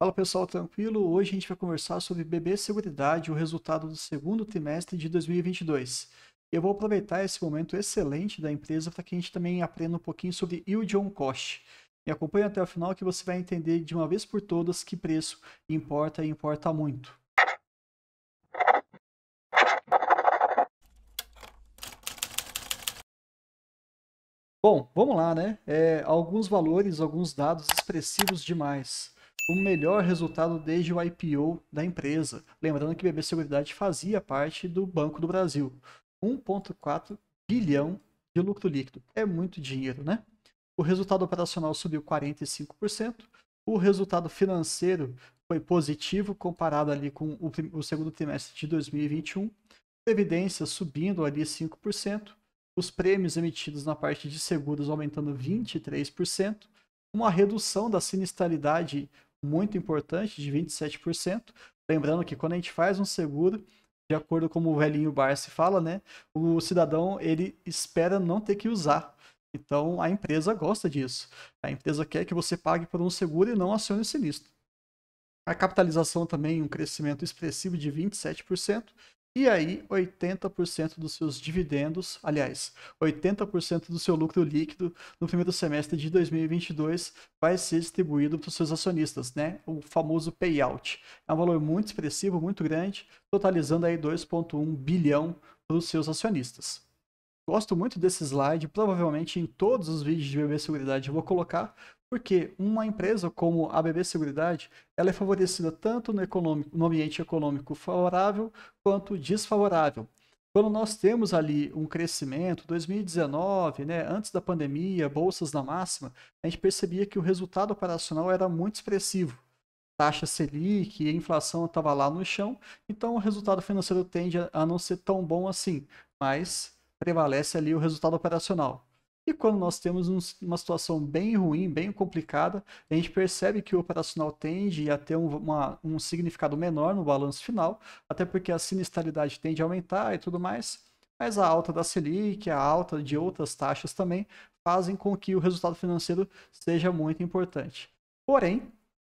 Fala pessoal, tranquilo? Hoje a gente vai conversar sobre bebê seguridade, o resultado do segundo trimestre de 2022. Eu vou aproveitar esse momento excelente da empresa para que a gente também aprenda um pouquinho sobre yield on cost. Me acompanhe até o final que você vai entender de uma vez por todas que preço importa e importa muito. Bom, vamos lá, né? É, alguns valores, alguns dados expressivos demais o melhor resultado desde o IPO da empresa. Lembrando que BB Seguridade fazia parte do Banco do Brasil. 1,4 bilhão de lucro líquido. É muito dinheiro, né? O resultado operacional subiu 45%. O resultado financeiro foi positivo comparado ali com o, o segundo trimestre de 2021. Previdência subindo ali 5%. Os prêmios emitidos na parte de seguros aumentando 23%. Uma redução da sinistralidade muito importante de 27%. Lembrando que quando a gente faz um seguro, de acordo com o velhinho Barsi fala, né? O cidadão ele espera não ter que usar. Então a empresa gosta disso. A empresa quer que você pague por um seguro e não acione o sinistro. A capitalização também um crescimento expressivo de 27%. E aí, 80% dos seus dividendos, aliás, 80% do seu lucro líquido no primeiro semestre de 2022 vai ser distribuído para os seus acionistas, né? O famoso payout. É um valor muito expressivo, muito grande, totalizando aí 2.1 bilhão para os seus acionistas. Gosto muito desse slide, provavelmente em todos os vídeos de BB Seguridade eu vou colocar, porque uma empresa como a BB Seguridade, ela é favorecida tanto no, econômico, no ambiente econômico favorável quanto desfavorável. Quando nós temos ali um crescimento, 2019, né, antes da pandemia, bolsas na máxima, a gente percebia que o resultado operacional era muito expressivo. Taxa Selic, a inflação estava lá no chão, então o resultado financeiro tende a não ser tão bom assim, mas prevalece ali o resultado operacional. E quando nós temos um, uma situação bem ruim, bem complicada, a gente percebe que o operacional tende a ter um, uma, um significado menor no balanço final, até porque a sinistralidade tende a aumentar e tudo mais, mas a alta da Selic, a alta de outras taxas também, fazem com que o resultado financeiro seja muito importante. Porém,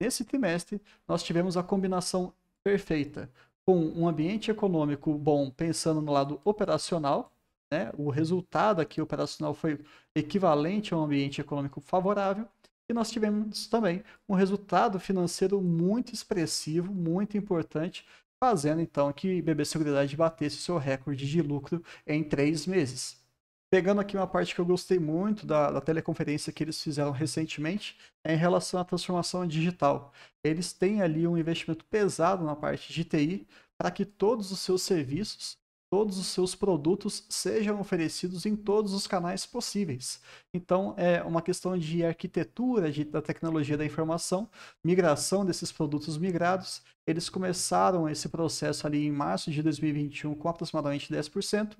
nesse trimestre, nós tivemos a combinação perfeita com um ambiente econômico bom, pensando no lado operacional, né, o resultado aqui operacional foi equivalente a um ambiente econômico favorável, e nós tivemos também um resultado financeiro muito expressivo, muito importante, fazendo então que BB Seguridade batesse seu recorde de lucro em três meses. Pegando aqui uma parte que eu gostei muito da, da teleconferência que eles fizeram recentemente, é em relação à transformação digital. Eles têm ali um investimento pesado na parte de TI para que todos os seus serviços todos os seus produtos sejam oferecidos em todos os canais possíveis. Então, é uma questão de arquitetura de, da tecnologia da informação, migração desses produtos migrados. Eles começaram esse processo ali em março de 2021 com aproximadamente 10%,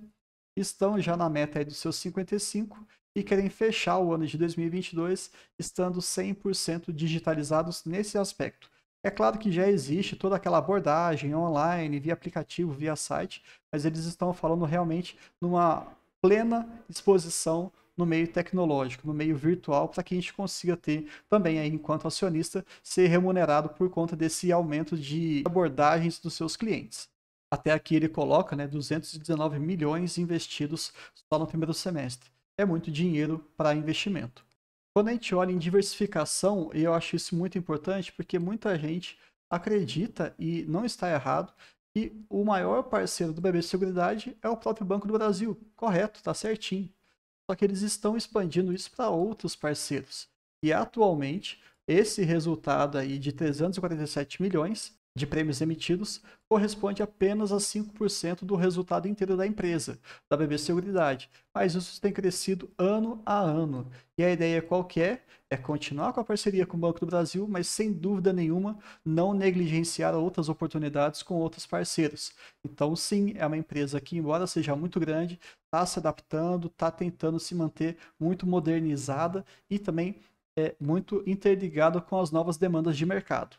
estão já na meta dos seus 55% e querem fechar o ano de 2022 estando 100% digitalizados nesse aspecto. É claro que já existe toda aquela abordagem online, via aplicativo, via site, mas eles estão falando realmente numa plena exposição no meio tecnológico, no meio virtual, para que a gente consiga ter também, aí, enquanto acionista, ser remunerado por conta desse aumento de abordagens dos seus clientes. Até aqui ele coloca né, 219 milhões investidos só no primeiro semestre. É muito dinheiro para investimento. Quando a gente olha em diversificação, eu acho isso muito importante porque muita gente acredita e não está errado que o maior parceiro do BB Seguridade é o próprio Banco do Brasil. Correto, está certinho. Só que eles estão expandindo isso para outros parceiros. E atualmente, esse resultado aí de 347 milhões de prêmios emitidos corresponde apenas a 5% do resultado inteiro da empresa, da BB Seguridade, mas isso tem crescido ano a ano. E a ideia qual que é? É continuar com a parceria com o Banco do Brasil, mas sem dúvida nenhuma não negligenciar outras oportunidades com outros parceiros. Então sim, é uma empresa que embora seja muito grande, está se adaptando, está tentando se manter muito modernizada e também é muito interligada com as novas demandas de mercado.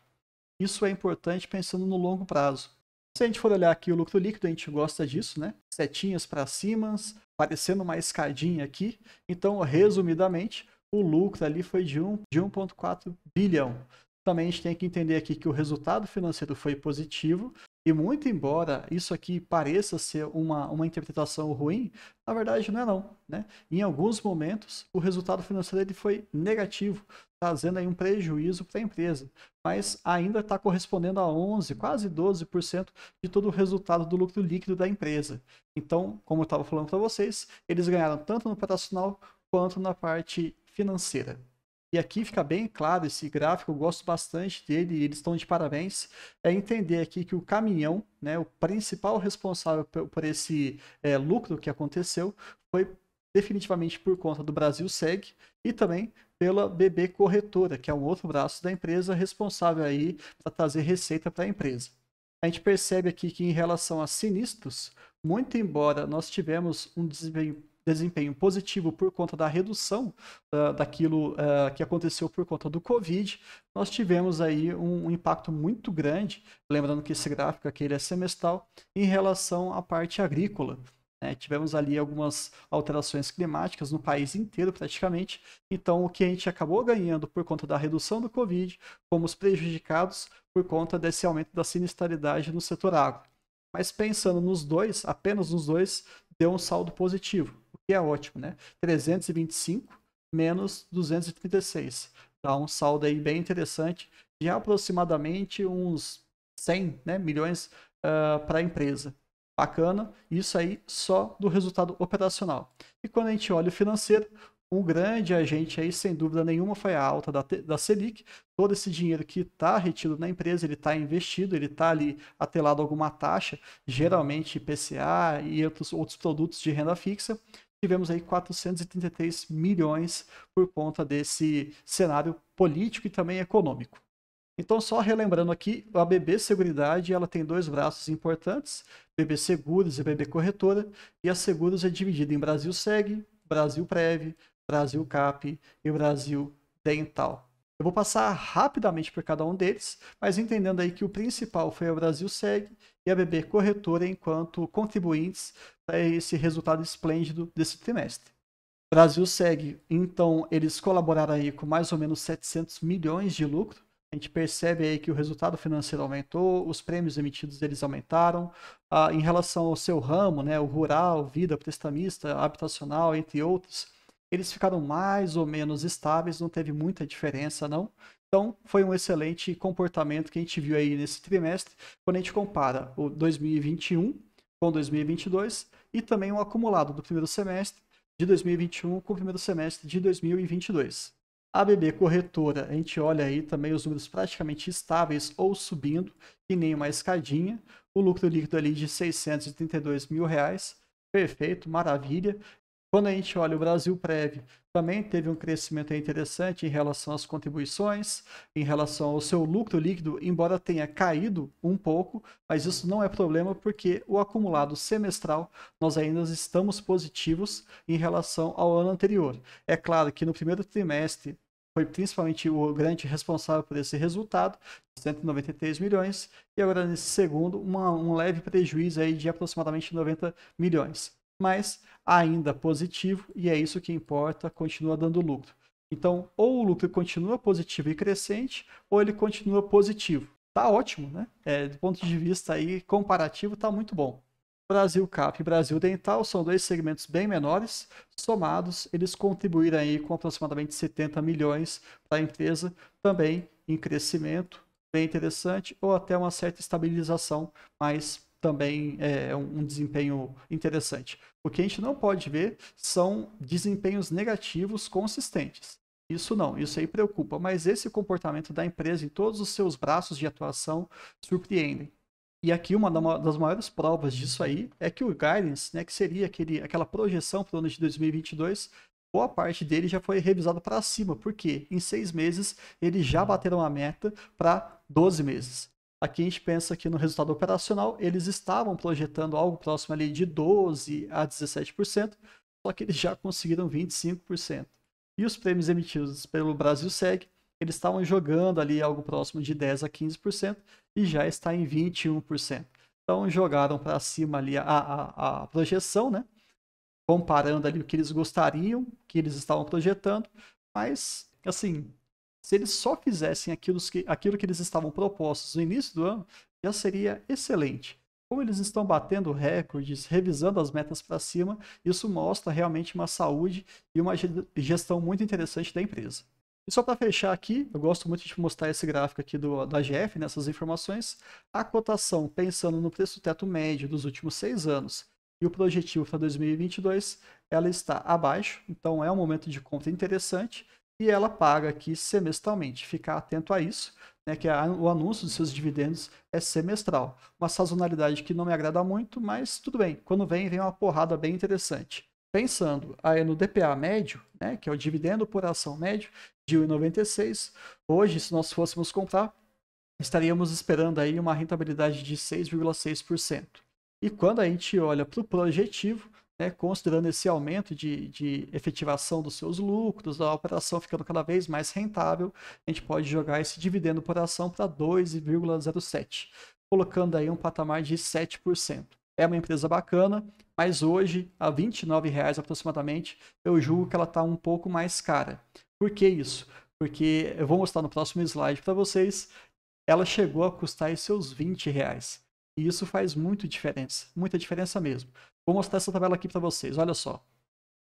Isso é importante pensando no longo prazo. Se a gente for olhar aqui o lucro líquido, a gente gosta disso, né? Setinhas para cima, parecendo uma escadinha aqui. Então, resumidamente, o lucro ali foi de, um, de 1,4 bilhão. Também a gente tem que entender aqui que o resultado financeiro foi positivo, e muito embora isso aqui pareça ser uma, uma interpretação ruim, na verdade não é não. Né? Em alguns momentos, o resultado financeiro ele foi negativo, trazendo aí um prejuízo para a empresa, mas ainda está correspondendo a 11, quase 12% de todo o resultado do lucro líquido da empresa. Então, como eu estava falando para vocês, eles ganharam tanto no operacional quanto na parte financeira e aqui fica bem claro esse gráfico, eu gosto bastante dele, eles estão de parabéns, é entender aqui que o caminhão, né, o principal responsável por, esse é, lucro que aconteceu, foi definitivamente por conta do Brasil Seg e também pela BB Corretora, que é um outro braço da empresa responsável aí para trazer receita para a empresa. A gente percebe aqui que em relação a sinistros, muito embora nós tivemos um desempenho desempenho positivo por conta da redução uh, daquilo uh, que aconteceu por conta do Covid, nós tivemos aí um, um, impacto muito grande, lembrando que esse gráfico aqui ele é semestral, em relação à parte agrícola. Né? Tivemos ali algumas alterações climáticas no país inteiro, praticamente. Então, o que a gente acabou ganhando por conta da redução do Covid, fomos prejudicados por conta desse aumento da sinistralidade no setor agro. Mas pensando nos dois, apenas nos dois, deu um saldo positivo que é ótimo, né? 325 menos 236. Dá então, um saldo aí bem interessante de aproximadamente uns 100 né, milhões uh, ah, para a empresa. Bacana, isso aí só do resultado operacional. E quando a gente olha o financeiro, um grande agente aí, sem dúvida nenhuma, foi a alta da, da Selic. Todo esse dinheiro que está retido na empresa, ele está investido, ele está ali atrelado a alguma taxa, geralmente IPCA e outros, outros produtos de renda fixa tivemos aí 433 milhões por conta desse cenário político e também econômico. Então, só relembrando aqui, a BB Seguridade ela tem dois braços importantes, BB Seguros e BB Corretora, e a Seguros é dividida em Brasil Seg, Brasil Prev, Brasil Cap e Brasil Dental. Eu vou passar rapidamente por cada um deles, mas entendendo aí que o principal foi a Brasil Segue e a BB Corretora enquanto contribuintes para esse resultado esplêndido desse trimestre. Brasil Segue, então eles colaboraram aí com mais ou menos 700 milhões de lucro. A gente percebe aí que o resultado financeiro aumentou, os prêmios emitidos eles aumentaram. Ah, em relação ao seu ramo, né, o rural, vida, prestamista, habitacional, entre outros, eles ficaram mais ou menos estáveis, não teve muita diferença, não. Então, foi um excelente comportamento que a gente viu aí nesse trimestre, quando a gente compara o 2021 com 2022 e também o acumulado do primeiro semestre de 2021 com o primeiro semestre de 2022. A BB Corretora, a gente olha aí também os números praticamente estáveis ou subindo, que nem uma escadinha. O lucro líquido ali de 632 mil reais, perfeito, maravilha. Quando a gente olha o Brasil Prévio, também teve um crescimento interessante em relação às contribuições, em relação ao seu lucro líquido, embora tenha caído um pouco, mas isso não é problema porque o acumulado semestral nós ainda estamos positivos em relação ao ano anterior. É claro que no primeiro trimestre foi principalmente o grande responsável por esse resultado, 193 milhões, e agora nesse segundo, uma, um leve prejuízo aí de aproximadamente 90 milhões mas ainda positivo e é isso que importa, continua dando lucro. Então, ou o lucro continua positivo e crescente, ou ele continua positivo. Tá ótimo, né? É, do ponto de vista aí comparativo, tá muito bom. Brasil Cap e Brasil Dental são dois segmentos bem menores, somados, eles contribuíram aí com aproximadamente 70 milhões para a empresa, também em crescimento, bem interessante, ou até uma certa estabilização, mas também é, é um desempenho interessante. O que a gente não pode ver são desempenhos negativos consistentes. Isso não, isso aí preocupa, mas esse comportamento da empresa em todos os seus braços de atuação surpreendem. E aqui uma das maiores provas disso aí é que o guidance, né, que seria aquele, aquela projeção para o ano de 2022, boa parte dele já foi revisado para cima, porque em seis meses eles já bateram a meta para 12 meses. Aqui a gente pensa que no resultado operacional eles estavam projetando algo próximo ali de 12 a 17%, só que eles já conseguiram 25%. E os prêmios emitidos pelo Brasil Seg, eles estavam jogando ali algo próximo de 10 a 15% e já está em 21%. Então jogaram para cima ali a, a, a projeção, né? comparando ali o que eles gostariam, que eles estavam projetando, mas assim, se eles só fizessem aquilo que, aquilo que eles estavam propostos no início do ano, já seria excelente. Como eles estão batendo recordes, revisando as metas para cima, isso mostra realmente uma saúde e uma gestão muito interessante da empresa. E só para fechar aqui, eu gosto muito de mostrar esse gráfico aqui do, da GF, nessas né, informações. A cotação, pensando no preço teto médio dos últimos seis anos e o projetivo para 2022, ela está abaixo, então é um momento de compra interessante e ela paga aqui semestralmente. Ficar atento a isso, né, que a, o anúncio dos seus dividendos é semestral. Uma sazonalidade que não me agrada muito, mas tudo bem. Quando vem, vem uma porrada bem interessante. Pensando aí no DPA médio, né, que é o dividendo por ação médio, de 1,96, hoje, se nós fôssemos comprar, estaríamos esperando aí uma rentabilidade de 6,6%. E quando a gente olha para o projetivo, né, considerando esse aumento de, de efetivação dos seus lucros, a operação ficando cada vez mais rentável, a gente pode jogar esse dividendo por ação para 2,07, colocando aí um patamar de 7%. É uma empresa bacana, mas hoje, a R$ 29,00 aproximadamente, eu julgo que ela está um pouco mais cara. Por que isso? Porque eu vou mostrar no próximo slide para vocês, ela chegou a custar seus 20 20,00. E isso faz muito diferença, muita diferença mesmo. Vou mostrar essa tabela aqui para vocês, olha só.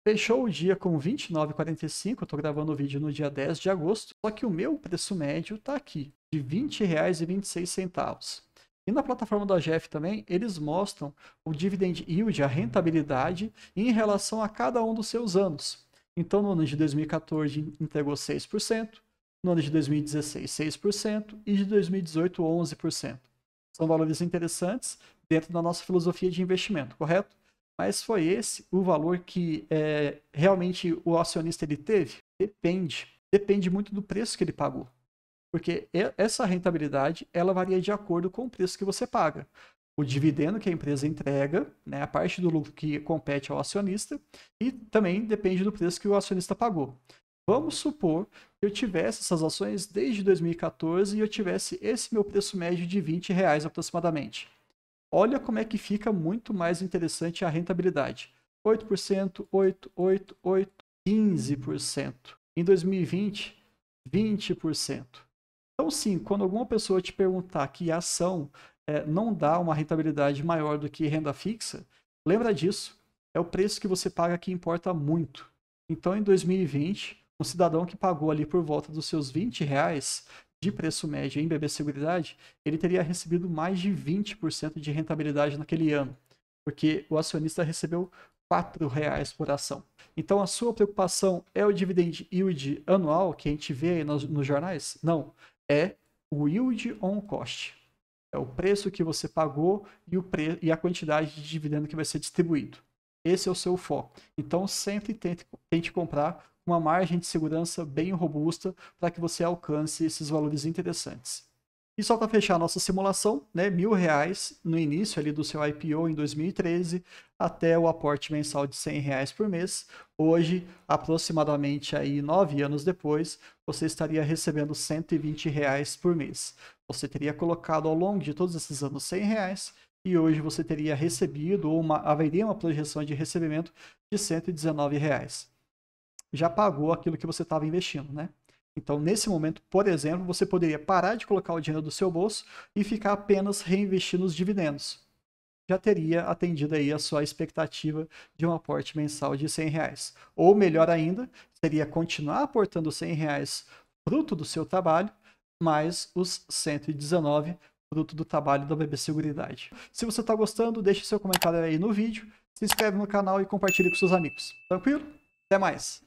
Fechou o dia com 29,45, eu estou gravando o vídeo no dia 10 de agosto, só que o meu preço médio está aqui, de R$ 20,26. E na plataforma do AGF também, eles mostram o dividend yield, a rentabilidade, em relação a cada um dos seus anos. Então, no ano de 2014, entregou 6%, no ano de 2016, 6% e de 2018, 11%. São valores interessantes dentro da nossa filosofia de investimento, correto? Mas foi esse o valor que é, realmente o acionista ele teve? Depende. Depende muito do preço que ele pagou. Porque essa rentabilidade ela varia de acordo com o preço que você paga. O dividendo que a empresa entrega, né, a parte do lucro que compete ao acionista, e também depende do preço que o acionista pagou. Vamos supor que eu tivesse essas ações desde 2014 e eu tivesse esse meu preço médio de 20 reais aproximadamente. Olha como é que fica muito mais interessante a rentabilidade. 8%, 8, 8, 8, 15%. Em 2020, 20%. Então sim, quando alguma pessoa te perguntar que a ação é, não dá uma rentabilidade maior do que renda fixa, lembra disso. É o preço que você paga que importa muito. Então em 2020, um cidadão que pagou ali por volta dos seus 20 reais de preço médio em BB Seguridade, ele teria recebido mais de 20% de rentabilidade naquele ano, porque o acionista recebeu R$ reais por ação. Então a sua preocupação é o dividend yield anual que a gente vê aí nos, nos jornais? Não, é o yield on cost. É o preço que você pagou e, o pre... e a quantidade de dividendo que vai ser distribuído. Esse é o seu foco. Então sempre tente, tente comprar uma margem de segurança bem robusta para que você alcance esses valores interessantes. E só para fechar a nossa simulação, né, mil reais no início ali do seu IPO em 2013 até o aporte mensal de 100 reais por mês. Hoje, aproximadamente aí nove anos depois, você estaria recebendo 120 reais por mês. Você teria colocado ao longo de todos esses anos 100 reais e hoje você teria recebido ou uma, haveria uma projeção de recebimento de 119 reais já pagou aquilo que você estava investindo, né? Então, nesse momento, por exemplo, você poderia parar de colocar o dinheiro do seu bolso e ficar apenas reinvestindo os dividendos. Já teria atendido aí a sua expectativa de um aporte mensal de 100 reais. Ou melhor ainda, seria continuar aportando 100 reais fruto do seu trabalho, mais os 119 fruto do trabalho da BB Seguridade. Se você está gostando, deixe seu comentário aí no vídeo, se inscreve no canal e compartilhe com seus amigos. Tranquilo? Até mais!